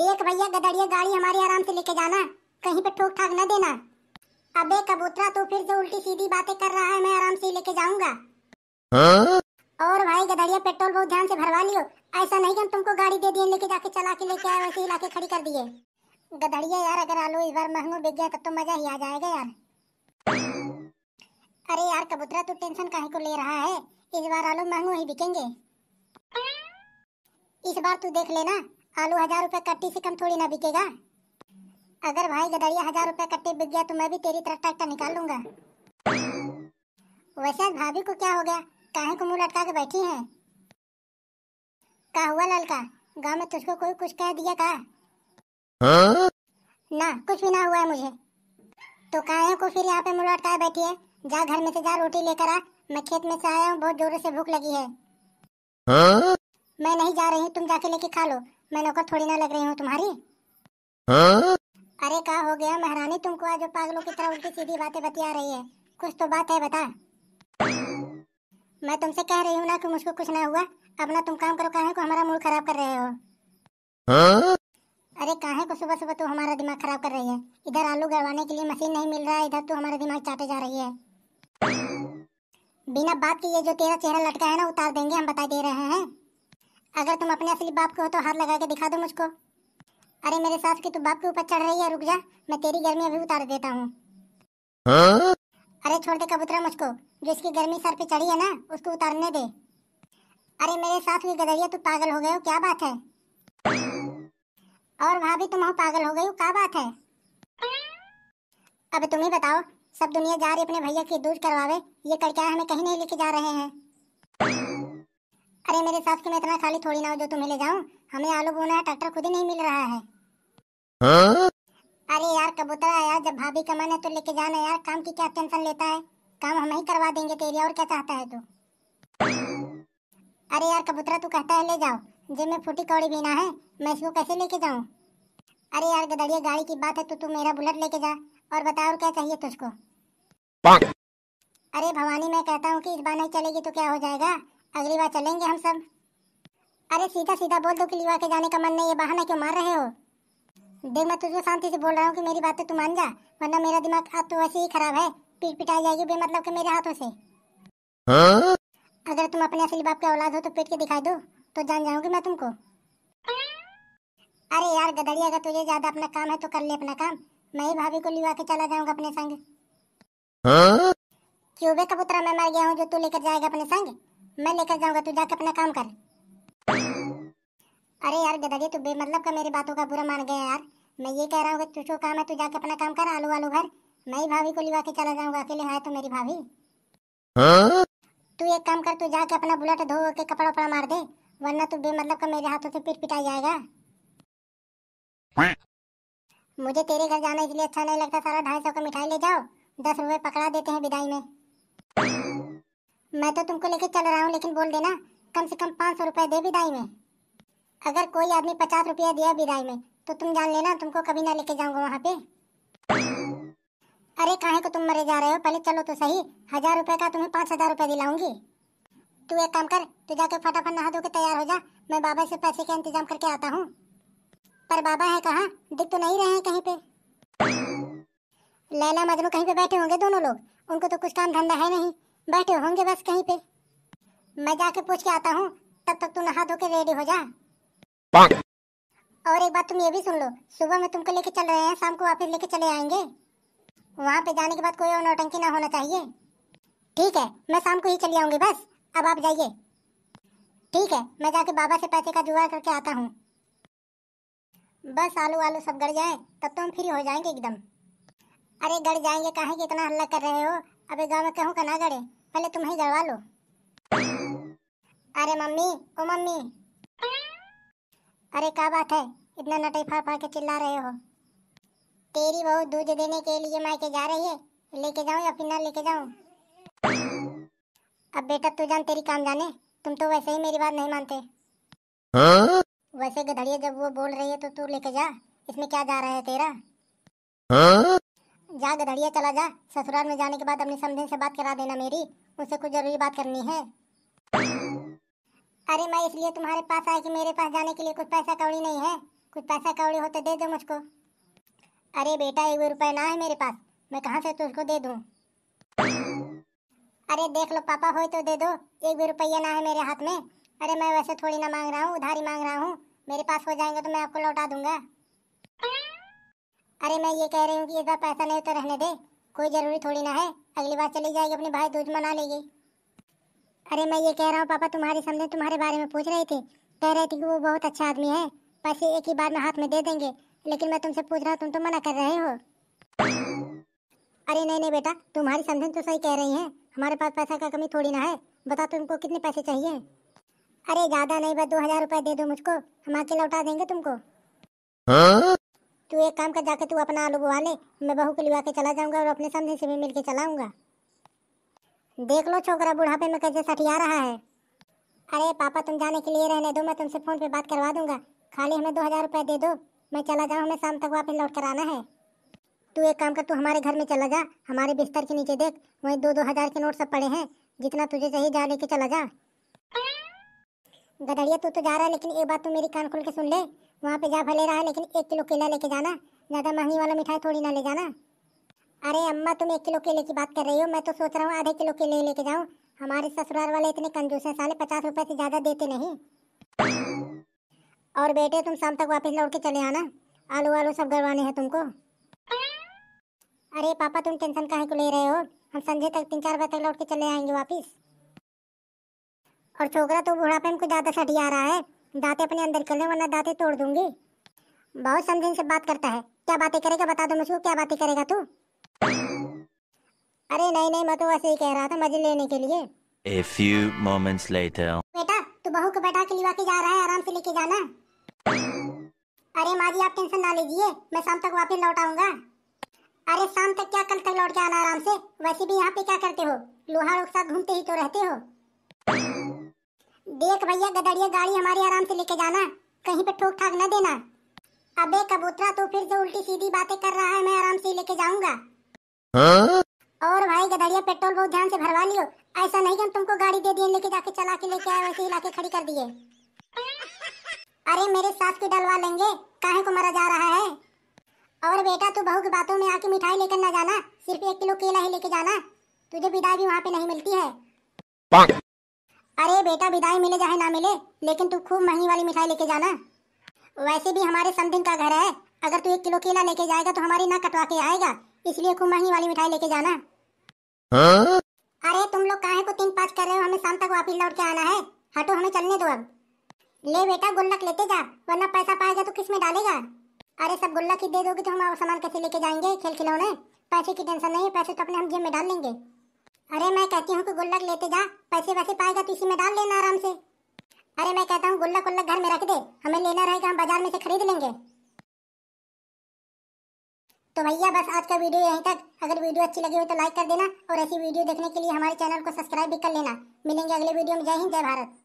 देख भैया गदड़िया गाड़ी हमारी आराम से लेके जाना कहीं पे ठोक ठाक न देना अबे कबूतरा तू फिर से उल्टी सीधी बातें कर रहा है मैं आराम से लेके जाऊंगा हाँ? और भाई गदड़िया पेट्रोल बहुत ध्यान से भरवा लियो ऐसा नहीं कि हम तुमको गाड़ी दे दिए लेके जाके चला के लेके आए वैसे ही लाके खड़ी कर दिए गदड़िया यार अगर आलू इस बार महंगो बिक गया तब तो मजा ही आ जाएगा यार अरे यार कबूतरा तू टेंशन काहे को ले रहा है इस बार आलू महंगो ही बिकेंगे इस बार तू देख लेना आलू हजार रुपए कट्टी से कम थोड़ी ना बिकेगा अगर भाई गदरिया हजार रुपए कट्टी बिक गया तो मैं भी तेरी तरफ ट्रैक्टर निकाल लूंगा वैसे भाभी को क्या हो गया काहे को मुंह लटका के बैठी है का हुआ ललका गांव में तुझको कोई कुछ कह दिया का हाँ? ना कुछ भी ना हुआ है मुझे तो काहे को फिर यहाँ पे मुंह लटकाए बैठी है जा घर में से जा रोटी लेकर आ मैं खेत में से आया हूँ बहुत जोरों से भूख लगी है हाँ? मैं नहीं जा रही हूँ तुम जाके लेके खा लो मैं नौकर थोड़ी ना लग रही हूँ तुम्हारी हाँ? अरे कहा हो गया महारानी तुमको आज पागलों की तरह उल्टी सीधी बातें बतिया रही है कुछ तो बात है बता मैं तुमसे कह रही हूँ ना कि मुझको कुछ ना हुआ अब ना तुम काम करो काहे को हमारा मूड खराब कर रहे हो हाँ? अरे काहे को सुबह सुबह तू हमारा दिमाग खराब कर रही है इधर आलू गड़वाने के लिए मशीन नहीं मिल रहा है इधर तू हमारा दिमाग चाटे जा रही है बिना बात किए जो तेरा चेहरा लटका है ना उतार देंगे हम बता दे रहे हैं अगर तुम अपने असली बाप को हो तो हाथ लगा के दिखा दो मुझको अरे मेरे सास की तू तो बाप के ऊपर चढ़ रही है रुक जा मैं तेरी गर्मी अभी उतार देता हूँ अरे छोड़ दे कबूतरा मुझको जो इसकी गर्मी सर पे चढ़ी है ना उसको उतारने दे अरे मेरे सास की गदरिया तू पागल हो गए हो क्या बात है और भाभी तुम हो पागल हो गई हो क्या बात है अब तुम ही बताओ सब दुनिया जा रही अपने भैया की दूर करवावे ये कड़किया हमें कहीं नहीं लेके जा रहे हैं अरे मेरे सास की मैं इतना खाली थोड़ी ना हो जो तुम्हें ले जाऊँ हमें आलू बोना है ट्रैक्टर खुद ही नहीं मिल रहा है हाँ? अरे यार कबूतर आया जब भाभी कमाना तो लेके जाना यार काम की क्या टेंशन लेता है काम हम ही करवा देंगे तेरी और क्या चाहता है तू अरे यार कबूतरा तू कहता है ले जाओ जे में फूटी कौड़ी बीना है मैं इसको कैसे लेके जाऊँ अरे यार गदड़िया गाड़ी की बात है तो तू मेरा बुलेट लेके जा और बता और क्या चाहिए तुझको अरे भवानी मैं कहता हूँ कि इस बार नहीं चलेगी तो क्या हो जाएगा अगली बार चलेंगे हम सब अरे सीधा सीधा बोल दो कि लिवा के जाने का मन नहीं है बहाना क्यों मार रहे हो देख मैं तुझे शांति से बोल रहा हूँ कि मेरी बातें तू मान जा वरना मेरा दिमाग अब तो वैसे ही खराब है पीट पिटाई जाएगी मतलब के मेरे हाथों से हाँ? अगर तुम अपने असली बाप के औलाद हो तो पीट के दिखाई दो तो जान जाऊंगी मैं तुमको अरे यार गदड़िया अगर तुझे ज्यादा अपना काम है तो कर ले अपना काम मैं ही भाभी को लिवा के चला जाऊंगा अपने संग हाँ? क्यों बे कबूतरा मैं मर गया हूँ जो तू लेकर जाएगा अपने संग मैं लेकर जाऊंगा तू जाकर अपना काम कर अरे यार दादाजी तू बेमतलब का मेरी बातों का बुरा मान गया यार मैं ये कह रहा हूँ कि तुझको काम है तू जाकर अपना काम कर आलू आलू भर मैं ही भाभी को लिवा के चला जाऊंगा अकेले है तो मेरी भाभी तू एक काम कर तू जाके अपना बुलेट धो के कपड़ा वपड़ा मार दे वरना तू बेमतलब का मेरे हाथों से पीट पिटाई जाएगा मुझे तेरे घर जाना इसलिए अच्छा नहीं लगता सारा ढाई सौ का मिठाई ले जाओ दस रुपए पकड़ा देते हैं विदाई में मैं तो तुमको लेके चल रहा हूँ लेकिन बोल देना कम से कम पाँच सौ रुपये दे विदाई में अगर कोई आदमी पचास रुपया दिया विदाई में तो तुम जान लेना तुमको कभी ना लेके जाऊंगा वहाँ पे अरे काहे को तुम मरे जा रहे हो पहले चलो तो सही हजार रुपये का तुम्हें पाँच हजार रुपये दिलाऊंगी तू एक काम कर तू जाके फटाफट नहा धो के तैयार हो जा मैं बाबा से पैसे का इंतजाम करके आता हूँ पर बाबा है कहाँ दिख तो नहीं रहे हैं कहीं पे लैला मजनू कहीं पे बैठे होंगे दोनों लोग उनको तो कुछ काम धंधा है नहीं बैठे होंगे बस कहीं पे मैं जाके पूछ के आता हूँ तब तक तू नहा धो के रेडी हो जा और एक बात तुम ये भी सुन लो सुबह में तुमको लेके चल रहे हैं शाम को वापस लेके चले आएंगे वहाँ पे जाने के बाद कोई और नौटंकी ना होना चाहिए ठीक है मैं शाम को ही चली आऊंगी बस अब आप जाइए ठीक है मैं जाके बाबा से पैसे का जुगाड़ करके आता हूँ बस आलू आलू सब गड़ जाए तब तो हम फ्री हो जाएंगे एकदम अरे गड़ जाएंगे कहा कि इतना हल्ला कर रहे हो अबे गाँव में कहूँ का ना गड़े पहले तुम ही गड़वा लो अरे मम्मी ओ मम्मी अरे क्या बात है इतना नटई फाड़ फाड़ के चिल्ला रहे हो तेरी बहू दूध देने के लिए मायके जा रही है लेके जाऊँ या फिर ना लेके जाऊँ अब बेटा तू जान तेरी काम जाने तुम तो वैसे ही मेरी बात नहीं मानते हाँ? वैसे गधड़िया जब वो बोल रही है तो तू लेके जा इसमें क्या जा रहा है तेरा हाँ? जा गधड़िया चला जा ससुराल में जाने के बाद अपनी समझे से बात करा देना मेरी उसे कुछ जरूरी बात करनी है अरे मैं इसलिए तुम्हारे पास आया कि मेरे पास जाने के लिए कुछ पैसा कौड़ी नहीं है कुछ पैसा कौड़ी हो तो दे दो मुझको अरे बेटा एक भी रुपया ना है मेरे पास मैं कहाँ से तुझको तो दे दूँ अरे देख लो पापा हो तो दे दो एक भी रुपया ना है मेरे हाथ में अरे मैं वैसे थोड़ी ना मांग रहा हूँ उधारी मांग रहा हूँ मेरे पास हो जाएंगे तो मैं आपको लौटा दूंगा अरे मैं ये कह रही हूँ कि इस बार पैसा नहीं तो रहने दे कोई ज़रूरी थोड़ी ना है अगली बार चली जाएगी अपने भाई दूध मना लेगी अरे मैं ये कह रहा हूँ पापा तुम्हारे सामने तुम्हारे बारे में पूछ रहे थे कह रहे थे कि वो बहुत अच्छा आदमी है पैसे एक ही बार में हाथ में दे देंगे लेकिन मैं तुमसे पूछ रहा हूँ तुम तो मना कर रहे हो अरे नहीं नहीं बेटा तुम्हारी समझन तो सही कह रही है हमारे पास पैसा का कमी थोड़ी ना है बता तुमको कितने पैसे चाहिए अरे ज़्यादा नहीं बस दो हज़ार रुपये दे दो मुझको हम आके लौटा देंगे तुमको हाँ? तू एक काम कर जाके तू अपना आलू बुआ ले मैं बहू को लिवा के चला जाऊँगा और अपने समझे से भी मिल के चलाऊँगा देख लो छोकरा बुढ़ापे में कैसे सठिया रहा है अरे पापा तुम जाने के लिए रहने दो मैं तुमसे फ़ोन पे बात करवा दूंगा खाली हमें दो हज़ार रुपये दे दो मैं चला जाऊँ हमें शाम तक वापस लौट कर आना है तू एक काम कर तू हमारे घर में चला जा हमारे बिस्तर के नीचे देख वहीं दो दो हज़ार के नोट सब पड़े हैं जितना तुझे चाहिए जा लेके चला जा गदड़िया तू तो जा रहा है लेकिन एक बात तू तो मेरी कान खोल के सुन ले वहाँ पे जा भले रहा लेकिन एक किलो केला लेके जाना ज़्यादा महंगी वाला मिठाई थोड़ी ना ले जाना अरे अम्मा तुम एक किलो केले की बात कर रही हो मैं तो सोच रहा हूँ आधे किलो केले लेके जाऊँ हमारे ससुराल वाले इतने कंजूस हैं साले पचास रुपये से ज़्यादा देते नहीं और बेटे तुम शाम तक वापस लौट के चले आना आलू आलू सब गड़वाने हैं तुमको अरे पापा तुम टेंशन कहाँ को ले रहे हो हम संजय तक तीन चार बजे तक लौट के चले आएंगे वापस और छोकरा तो बुढ़ापे में कुछ ज़्यादा आ रहा है दाते अपने अंदर कर ले वरना दाते तोड़ दूंगी बहुत समझन से बात करता है क्या बातें करेगा बता दो मुझको क्या बातें करेगा तू अरे नहीं नहीं मैं तो वैसे ही कह रहा था मजे लेने के लिए A few moments later. बेटा तू बहू को बैठा के लिवा के जा रहा है आराम से लेके जाना अरे माँ जी आप टेंशन ना लीजिए मैं शाम तक वापिस लौट आऊंगा अरे शाम तक क्या कल तक लौट के आना आराम से वैसे भी यहाँ पे क्या करते हो लोहा लोग साथ घूमते ही तो रहते हो देख भैया गदड़िया गाड़ी हमारी आराम से लेके जाना कहीं पे ठोक ठाक न देना अबे कबूतरा तू फिर से उल्टी सीधी बातें कर रहा है मैं आराम से लेके जाऊंगा हाँ? और भाई गदड़िया पेट्रोल बहुत ध्यान से भरवा लियो ऐसा नहीं कि हम तुमको गाड़ी दे दिए लेके जाके चला के लेके आए वैसे ही लाके खड़ी कर दिए अरे मेरे सास की डलवा लेंगे काहे को मरा जा रहा है और बेटा तू बहू की बातों में आके मिठाई लेकर ना जाना सिर्फ एक किलो केला ही लेके जाना तुझे विदाई भी वहाँ पे नहीं मिलती है बेटा विदाई मिले चाहे ना मिले लेकिन तू खूब महंगी वाली मिठाई लेके जाना वैसे भी हमारे समथिंग का घर है अगर तू एक किलो केला लेके जाएगा तो हमारी ना कटवा के आएगा इसलिए खूब महंगी वाली मिठाई लेके जाना हाँ? अरे तुम लोग काहे को तीन पाँच कर रहे हो हमें शाम तक वापिस लौट के आना है हटो हमें चलने दो अब ले बेटा गुल्लक लेते जा वरना पैसा पाएगा तो किस में डालेगा अरे सब गुल्लक ही दे दोगे तो हम सामान कैसे लेके जाएंगे खेल खिलौने पैसे की टेंशन नहीं है पैसे तो अपने हम जेब में डाल लेंगे अरे मैं कहती हूँ कि गुल्लक लेते जा पैसे वैसे पाएगा तो इसी में डाल लेना आराम से अरे मैं कहता हूँ गुल्लक गुल्लक घर में रख दे हमें लेना रहेगा हम बाजार में से खरीद लेंगे तो भैया बस आज का वीडियो यहीं तक अगर वीडियो अच्छी लगी हो तो लाइक कर देना और ऐसी वीडियो देखने के लिए हमारे चैनल को सब्सक्राइब भी कर लेना मिलेंगे अगले वीडियो में जय हिंद जय भारत